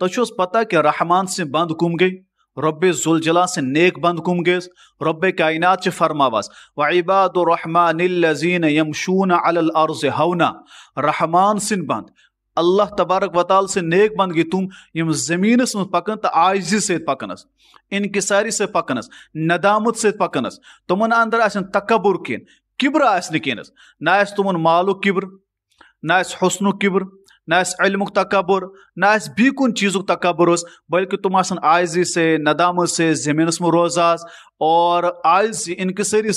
تو چھو اس پتہ کہ رحمان سے بند کم گئی رب زلجلہ سے نیک بند کم گئی رب کائنات چھو فرماواز وعباد الرحمن اللذین یمشون علی الارض ہونا رحمان سے بند اللہ تبارک و تعالی سے نیک بند گئی تم یم زمین سے پکن تا آئیزی سے پکن اس ان کی ساری سے پکن اس ندامت سے پکن اس تو من اندر ایسا تکبر کین کبر آئیس نکین اس نائس تو من مالو کبر نائس حسنو کبر نہ اس علم تکبر نہ اس بی کن چیز تکبر اس بلکہ تم آسان آئیزی سے ندام سے زمین اسم روزاز اور آئیزی ان کے سری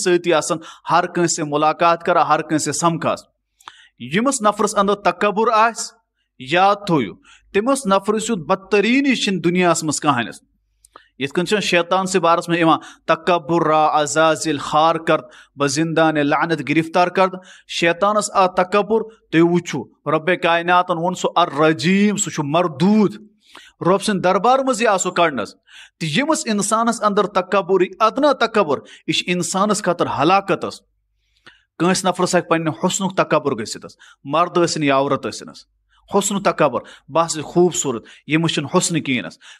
ہر کن سے ملاقات کر ہر کن سے سمکھ آس یہ مس نفرس اندر تکبر آس یاد تھو یو تم اس نفرس یو بدترینی شن دنیا اسم اس یہ کن چھ شیطان سے بارس میں ایمان تکبر عزاز الخار کر بزندہ نے لعنت گرفتار کرد شیطان اس تکبر تو وچو رب کائنات ون سو الرجیم سو شو مردود رب سن دربار مز یا سو کڑنس تے یمس انسان اس اندر تکبری ادنا تکبر اس انسان اس خاطر ہلاکت اس کنس نفر سک پن حسن تکبر گسیتس مرد اسن یا عورت اسنس حسن تکبر بہ خوبصورت یہ مجھے حسن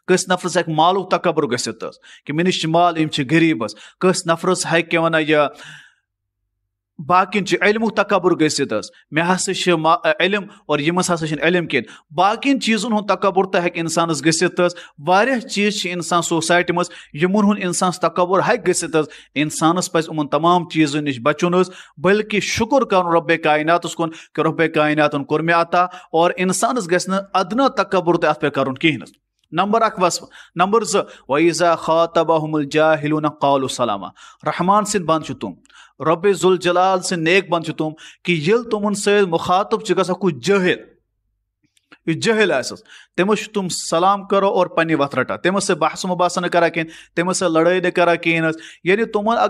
کس نفرس ہک مالک تکبر گھت کہ مے نش مال غریب کس نفرس عمیر ونان یہ باقین چی تکبر تقبر گزت حس مے ہا علم اور یہ ہساشن علم کن بین چیزن تقبر تہ ہنسان گزت حسہ چیز انسان سسائٹ مزن ہند ان تقبر ہک گاس انسان پہ ان تمام چیزوں نش بچنس بلکہ شکر کر رب کاات کن کہ رب کائنات کور مے عطا اور انسان گدن تقبر تک پہن کل نمبر اکھ بس نمبر زو ویزا خاطبہم الجاہلون قالو سلاما رحمان سن بان چھتوں رب زلجلال سن نیک بان چھتوں کہ یل تم ان سے مخاطب چکا سا کچھ جہل جہل ایس تم سلام کرو اور رٹا تمہ سے بحث باسم نا کھینچ تم سے لڑائی نہیں کران کھین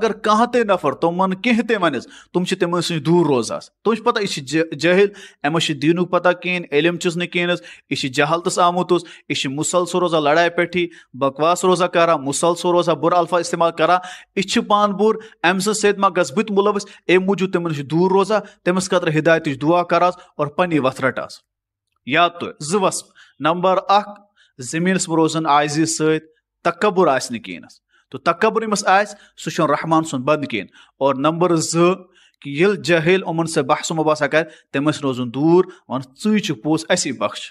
تر کان تم کہ تمو نش دور روز تم پتہ یہ جہل اس دینک پتہ کہین علم چس نکن اسہالت آمت اس مسلسل روزانہ لڑائی پیٹھی بکواس روزان کر مسلسل روزا بر الفاظ استعمال کرنا اس پان بور ام بت ملوث ام موجود تمہیں دور روزان تمہر ہدائت دعا پنہ وت رٹاس یا تو زٕ وس نمبر امینس روزن عازی ستبر آئین تو آسہِ سُہ چھُنہٕ رحمان سن بند اور نمبر کہِ ییٚلہِ جہل ان سۭتۍ بحث و دوٗر کرور ژٕے چھُکھ پوس اَسی بخش